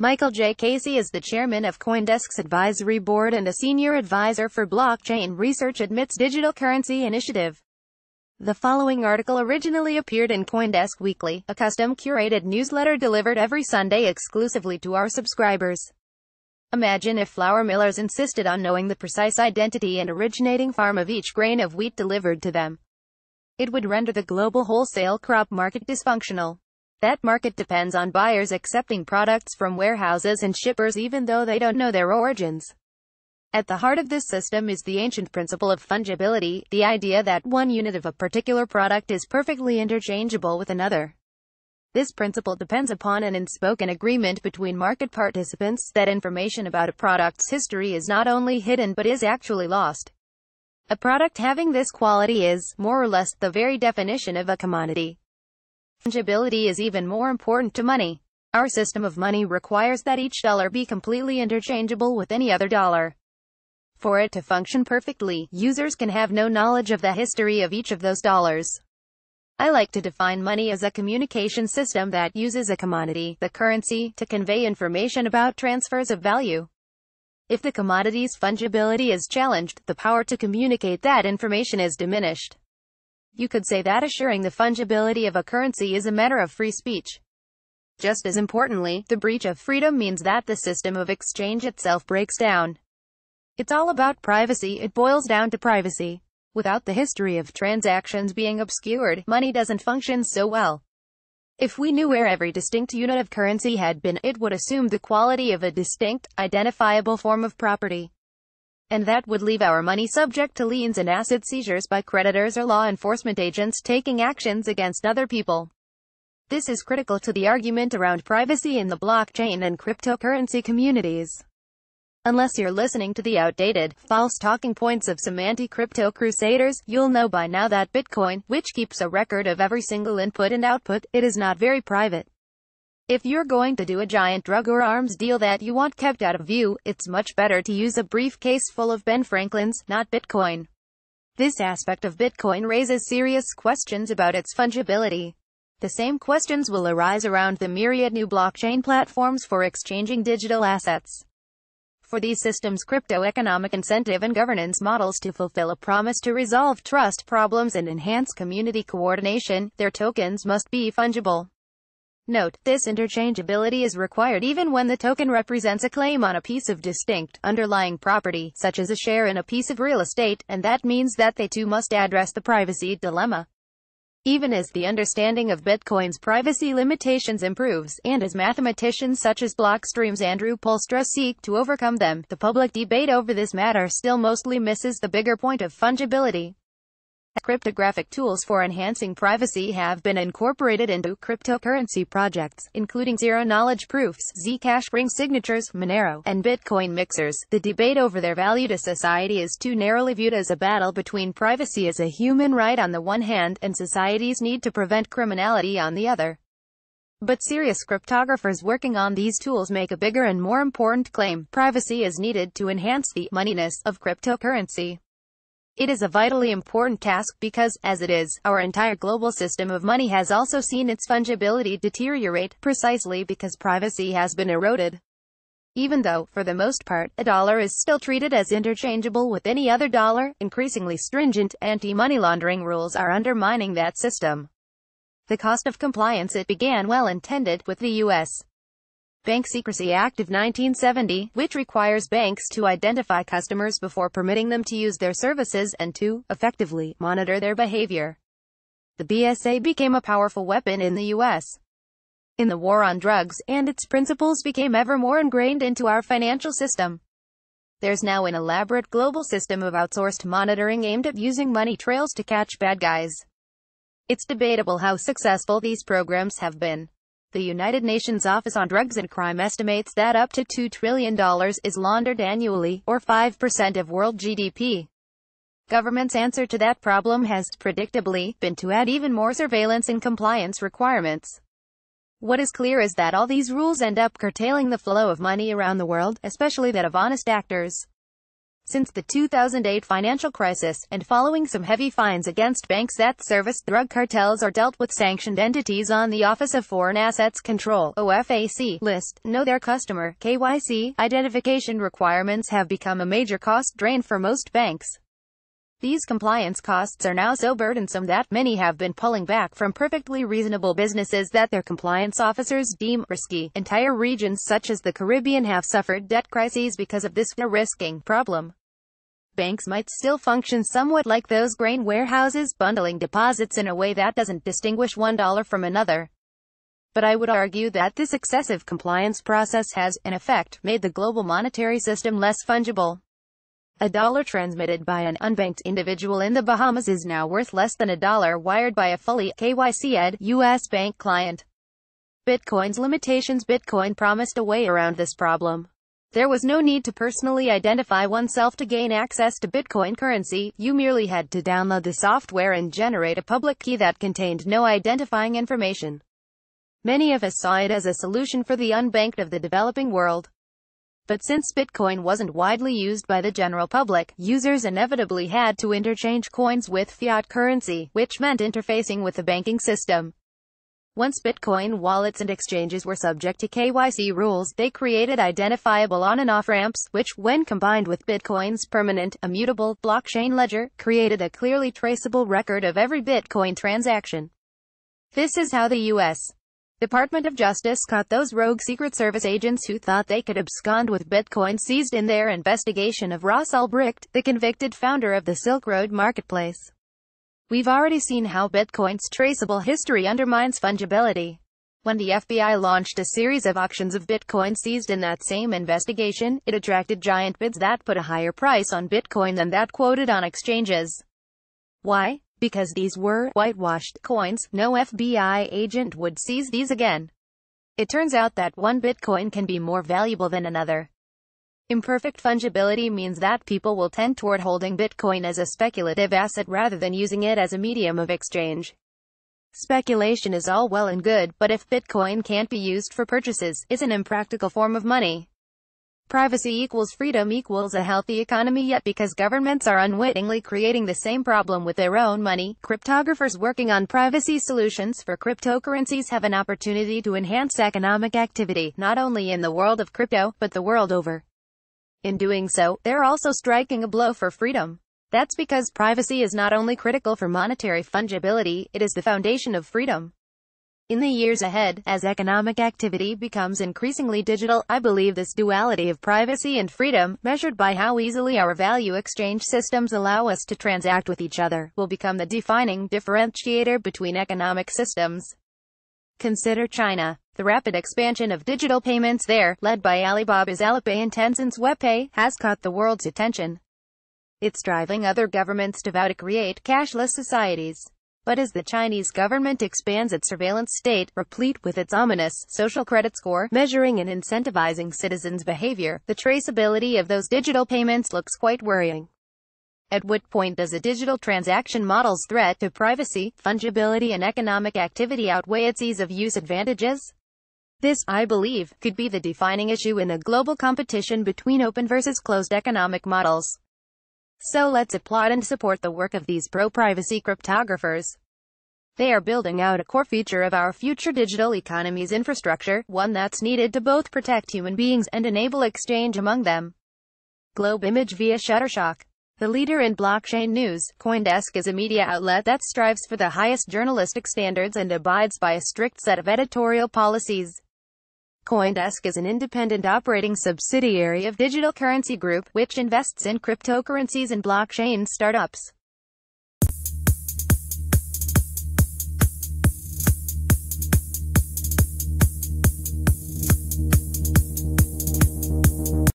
Michael J. Casey is the chairman of Coindesk's advisory board and a senior advisor for blockchain research at MIT's Digital Currency Initiative. The following article originally appeared in Coindesk Weekly, a custom-curated newsletter delivered every Sunday exclusively to our subscribers. Imagine if flour millers insisted on knowing the precise identity and originating farm of each grain of wheat delivered to them. It would render the global wholesale crop market dysfunctional. That market depends on buyers accepting products from warehouses and shippers even though they don't know their origins. At the heart of this system is the ancient principle of fungibility, the idea that one unit of a particular product is perfectly interchangeable with another. This principle depends upon an unspoken agreement between market participants that information about a product's history is not only hidden but is actually lost. A product having this quality is, more or less, the very definition of a commodity. Fungibility is even more important to money. Our system of money requires that each dollar be completely interchangeable with any other dollar. For it to function perfectly, users can have no knowledge of the history of each of those dollars. I like to define money as a communication system that uses a commodity, the currency, to convey information about transfers of value. If the commodity's fungibility is challenged, the power to communicate that information is diminished. You could say that assuring the fungibility of a currency is a matter of free speech. Just as importantly, the breach of freedom means that the system of exchange itself breaks down. It's all about privacy, it boils down to privacy. Without the history of transactions being obscured, money doesn't function so well. If we knew where every distinct unit of currency had been, it would assume the quality of a distinct, identifiable form of property and that would leave our money subject to liens and asset seizures by creditors or law enforcement agents taking actions against other people. This is critical to the argument around privacy in the blockchain and cryptocurrency communities. Unless you're listening to the outdated, false talking points of some anti-crypto crusaders, you'll know by now that Bitcoin, which keeps a record of every single input and output, it is not very private. If you're going to do a giant drug or arms deal that you want kept out of view, it's much better to use a briefcase full of Ben Franklin's, not Bitcoin. This aspect of Bitcoin raises serious questions about its fungibility. The same questions will arise around the myriad new blockchain platforms for exchanging digital assets. For these systems crypto economic incentive and governance models to fulfill a promise to resolve trust problems and enhance community coordination, their tokens must be fungible. Note, this interchangeability is required even when the token represents a claim on a piece of distinct, underlying property, such as a share in a piece of real estate, and that means that they too must address the privacy dilemma. Even as the understanding of Bitcoin's privacy limitations improves, and as mathematicians such as Blockstream's Andrew Polstra seek to overcome them, the public debate over this matter still mostly misses the bigger point of fungibility. Cryptographic tools for enhancing privacy have been incorporated into cryptocurrency projects, including zero-knowledge proofs, Zcash ring signatures, Monero, and Bitcoin mixers. The debate over their value to society is too narrowly viewed as a battle between privacy as a human right on the one hand and society's need to prevent criminality on the other. But serious cryptographers working on these tools make a bigger and more important claim. Privacy is needed to enhance the moneyness of cryptocurrency. It is a vitally important task because, as it is, our entire global system of money has also seen its fungibility deteriorate, precisely because privacy has been eroded. Even though, for the most part, a dollar is still treated as interchangeable with any other dollar, increasingly stringent anti-money laundering rules are undermining that system. The cost of compliance it began well intended, with the U.S. Bank Secrecy Act of 1970, which requires banks to identify customers before permitting them to use their services and to, effectively, monitor their behavior. The BSA became a powerful weapon in the U.S. in the war on drugs, and its principles became ever more ingrained into our financial system. There's now an elaborate global system of outsourced monitoring aimed at using money trails to catch bad guys. It's debatable how successful these programs have been. The United Nations Office on Drugs and Crime estimates that up to $2 trillion is laundered annually, or 5% of world GDP. Government's answer to that problem has, predictably, been to add even more surveillance and compliance requirements. What is clear is that all these rules end up curtailing the flow of money around the world, especially that of honest actors since the 2008 financial crisis, and following some heavy fines against banks that serviced drug cartels or dealt with sanctioned entities on the Office of Foreign Assets Control OFAC, list, know their customer, KYC, identification requirements have become a major cost drain for most banks. These compliance costs are now so burdensome that many have been pulling back from perfectly reasonable businesses that their compliance officers deem risky. Entire regions such as the Caribbean have suffered debt crises because of this risking problem banks might still function somewhat like those grain warehouses bundling deposits in a way that doesn't distinguish one dollar from another. But I would argue that this excessive compliance process has, in effect, made the global monetary system less fungible. A dollar transmitted by an unbanked individual in the Bahamas is now worth less than a dollar wired by a fully KYC-ed U.S. bank client. Bitcoin's limitations Bitcoin promised a way around this problem. There was no need to personally identify oneself to gain access to Bitcoin currency, you merely had to download the software and generate a public key that contained no identifying information. Many of us saw it as a solution for the unbanked of the developing world. But since Bitcoin wasn't widely used by the general public, users inevitably had to interchange coins with fiat currency, which meant interfacing with the banking system. Once Bitcoin wallets and exchanges were subject to KYC rules, they created identifiable on and off ramps, which, when combined with Bitcoin's permanent, immutable, blockchain ledger, created a clearly traceable record of every Bitcoin transaction. This is how the U.S. Department of Justice caught those rogue Secret Service agents who thought they could abscond with Bitcoin seized in their investigation of Ross Ulbricht, the convicted founder of the Silk Road Marketplace. We've already seen how Bitcoin's traceable history undermines fungibility. When the FBI launched a series of auctions of Bitcoin seized in that same investigation, it attracted giant bids that put a higher price on Bitcoin than that quoted on exchanges. Why? Because these were whitewashed coins, no FBI agent would seize these again. It turns out that one Bitcoin can be more valuable than another. Imperfect fungibility means that people will tend toward holding Bitcoin as a speculative asset rather than using it as a medium of exchange. Speculation is all well and good, but if Bitcoin can't be used for purchases, it's an impractical form of money. Privacy equals freedom equals a healthy economy yet because governments are unwittingly creating the same problem with their own money, cryptographers working on privacy solutions for cryptocurrencies have an opportunity to enhance economic activity, not only in the world of crypto, but the world over. In doing so, they're also striking a blow for freedom. That's because privacy is not only critical for monetary fungibility, it is the foundation of freedom. In the years ahead, as economic activity becomes increasingly digital, I believe this duality of privacy and freedom, measured by how easily our value exchange systems allow us to transact with each other, will become the defining differentiator between economic systems. Consider China. The rapid expansion of digital payments there, led by Alibaba's Alipay and Tencent's WebPay, has caught the world's attention. It's driving other governments to vow to create cashless societies. But as the Chinese government expands its surveillance state, replete with its ominous social credit score, measuring and incentivizing citizens' behavior, the traceability of those digital payments looks quite worrying. At what point does a digital transaction model's threat to privacy, fungibility and economic activity outweigh its ease of use advantages? This, I believe, could be the defining issue in the global competition between open versus closed economic models. So let's applaud and support the work of these pro-privacy cryptographers. They are building out a core feature of our future digital economy's infrastructure, one that's needed to both protect human beings and enable exchange among them. Globe Image via Shutterstock. The leader in blockchain news, Coindesk is a media outlet that strives for the highest journalistic standards and abides by a strict set of editorial policies. Coindesk is an independent operating subsidiary of Digital Currency Group, which invests in cryptocurrencies and blockchain startups.